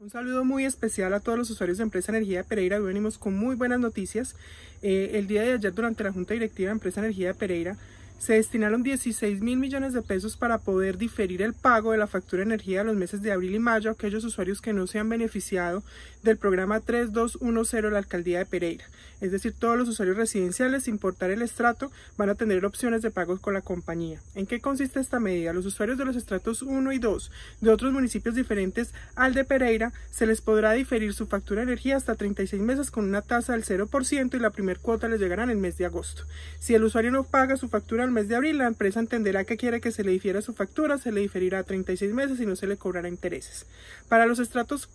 Un saludo muy especial a todos los usuarios de Empresa Energía de Pereira. Hoy venimos con muy buenas noticias. Eh, el día de ayer, durante la Junta Directiva de Empresa Energía de Pereira, se destinaron 16 mil millones de pesos para poder diferir el pago de la factura de energía a los meses de abril y mayo a aquellos usuarios que no se han beneficiado del programa 3210 de la alcaldía de Pereira. Es decir, todos los usuarios residenciales, sin importar el estrato, van a tener opciones de pagos con la compañía. ¿En qué consiste esta medida? Los usuarios de los estratos 1 y 2 de otros municipios diferentes al de Pereira se les podrá diferir su factura de energía hasta 36 meses con una tasa del 0% y la primer cuota les llegará en el mes de agosto. Si el usuario no paga su factura mes de abril, la empresa entenderá que quiere que se le difiera su factura, se le diferirá a 36 meses y no se le cobrará intereses. Para los estratos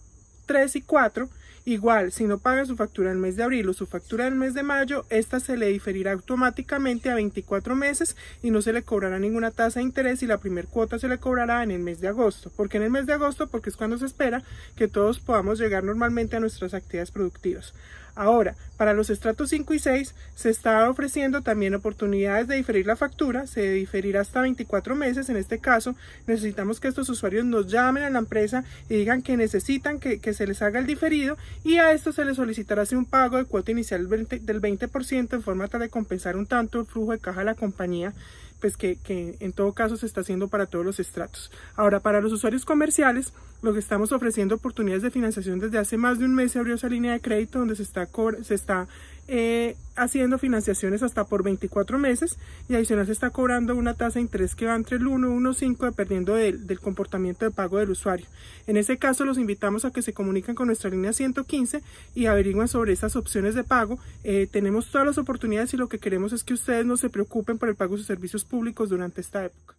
3 y 4, igual, si no paga su factura el mes de abril o su factura del mes de mayo, esta se le diferirá automáticamente a 24 meses y no se le cobrará ninguna tasa de interés y la primer cuota se le cobrará en el mes de agosto. porque en el mes de agosto? Porque es cuando se espera que todos podamos llegar normalmente a nuestras actividades productivas. Ahora, para los estratos 5 y 6 se está ofreciendo también oportunidades de diferir la factura, se diferirá hasta 24 meses, en este caso necesitamos que estos usuarios nos llamen a la empresa y digan que necesitan que, se les haga el diferido y a esto se les solicitará un pago de cuota inicial del 20% en forma tal de compensar un tanto el flujo de caja de la compañía pues que, en todo caso se está haciendo para todos los estratos. Ahora, para los usuarios comerciales, lo que estamos ofreciendo oportunidades de financiación desde hace más de un mes se abrió esa línea de crédito donde se está, se está eh, haciendo financiaciones hasta por 24 meses y adicional se está cobrando una tasa de interés que va entre el 1 y 1,5 dependiendo del, comportamiento de pago del usuario. En ese caso los invitamos a que se comuniquen con nuestra línea 115 y averigüen sobre estas opciones de pago. Eh, tenemos todas las oportunidades y lo que queremos es que ustedes no se preocupen por el pago de sus servicios públicos durante esta época.